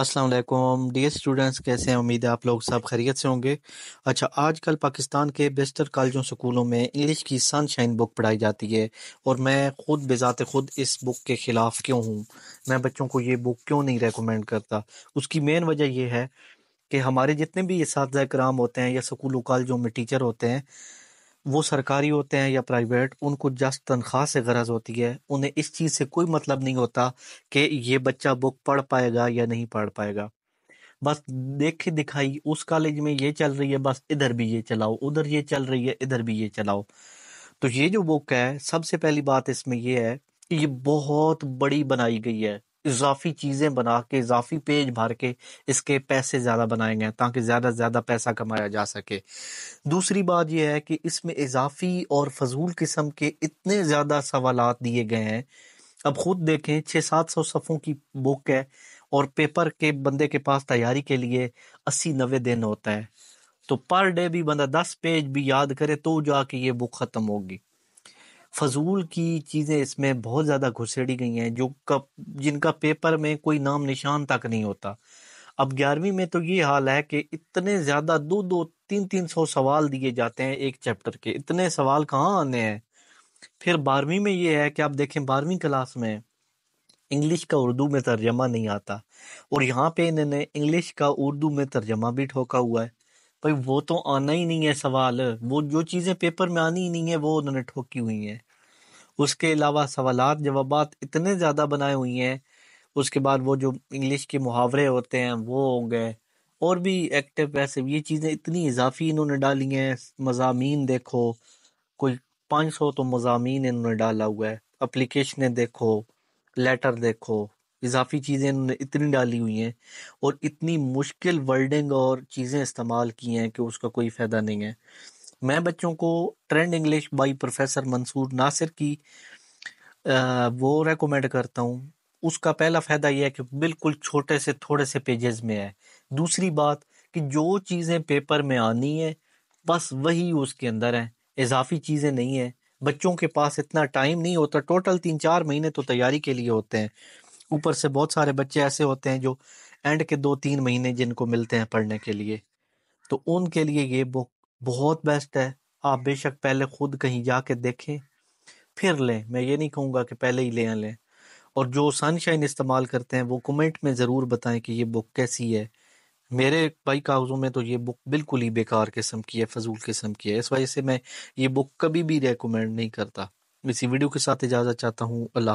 अस्सलाम वालेकुम dear students कैसे हैं उम्मीद है आप लोग सब खैरियत से होंगे अच्छा आज कल पाकिस्तान के बेशतर कॉलेजों स्कूलों में इंग्लिश की सनशाइन बुक पढ़ाई जाती है और मैं ख़ुद बेज़ात ख़ुद इस बुक के ख़िलाफ़ क्यों हूँ मैं बच्चों को ये बुक क्यों नहीं रेकमेंड करता उसकी मेन वजह यह है कि हमारे जितने भी इस कराम होते हैं या स्कूलों कॉलेजों में टीचर होते हैं वो सरकारी होते हैं या प्राइवेट उनको जस्ट तनख्वाह से गरज होती है उन्हें इस चीज़ से कोई मतलब नहीं होता कि ये बच्चा बुक पढ़ पाएगा या नहीं पढ़ पाएगा बस देखी दिखाई उस कॉलेज में ये चल रही है बस इधर भी ये चलाओ उधर ये चल रही है इधर भी ये चलाओ तो ये जो बुक है सबसे पहली बात इसमें ये है कि ये बहुत बड़ी बनाई गई है इजाफी चीज़ें बना के इजाफी पेज भर के इसके पैसे ज़्यादा बनाए गए ताकि ज़्यादा से ज़्यादा पैसा कमाया जा सके दूसरी बात यह है कि इसमें इजाफी और फजूल किस्म के इतने ज़्यादा सवाल दिए गए हैं अब खुद देखें छः सात सौ सफ़ों की बुक है और पेपर के बंदे के पास तैयारी के लिए अस्सी नबे दिन होता है तो पर डे भी बंदा दस पेज भी याद करे तो जाके ये बुक ख़त्म होगी फजूल की चीज़ें इसमें बहुत ज़्यादा घुसेड़ी गई हैं जो कब जिनका पेपर में कोई नाम निशान तक नहीं होता अब ग्यारहवीं में तो ये हाल है कि इतने ज़्यादा दो दो तीन तीन सौ सवाल दिए जाते हैं एक चैप्टर के इतने सवाल कहाँ आने हैं फिर बारहवीं में ये है कि आप देखें बारहवीं क्लास में इंग्लिश का उर्दू में तर्जमा नहीं आता और यहाँ पे इन्होंने इंग्लिश का उर्दू में तर्जमा भी ठोका हुआ है भाई वो तो आना ही नहीं है सवाल वो जो चीज़ें पेपर में आनी ही नहीं है वो उन्होंने ठोकी हुई हैं उसके अलावा सवाल जवाब इतने ज़्यादा बनाए हुई हैं उसके बाद वो जो इंग्लिश के मुहावरे होते हैं वो हो गए और भी एक्टिव ऐसे ये चीज़ें इतनी इजाफी इन्होंने डाली हैं मजामी देखो कोई पाँच सौ तो मजामी इन्होंने डाला हुआ है अप्लीकेशनें देखो लेटर देखो इजाफी चीज़ें इन्होंने इतनी डाली हुई हैं और इतनी मुश्किल वर्डिंग और चीज़ें इस्तेमाल की हैं कि उसका कोई फ़ायदा नहीं है मैं बच्चों को trained English by professor Mansoor Nasir की आ, वो रेकमेंड करता हूँ उसका पहला फ़ायदा यह है कि बिल्कुल छोटे से थोड़े से पेजेस में है दूसरी बात कि जो चीज़ें पेपर में आनी है बस वही उसके अंदर हैं इजाफी चीज़ें नहीं हैं बच्चों के पास इतना टाइम नहीं होता टोटल तीन चार महीने तो तैयारी के लिए होते हैं ऊपर से बहुत सारे बच्चे ऐसे होते हैं जो एंड के दो तीन महीने जिनको मिलते हैं पढ़ने के लिए तो उनके लिए ये बुक बहुत बेस्ट है आप हम्म। बेशक पहले ख़ुद कहीं जा देखें फिर लें मैं ये नहीं कहूँगा कि पहले ही ले लें और जो सनशाइन इस्तेमाल करते हैं वो कमेंट में ज़रूर बताएं कि ये बुक कैसी है मेरे बाइक कागज़ों में तो ये बुक बिल्कुल ही बेकार किस्म की है फजूल किस्म की है इस वजह से मैं ये बुक कभी भी रेकमेंड नहीं करता इसी वीडियो के साथ इजाज़त चाहता हूँ अल्लाह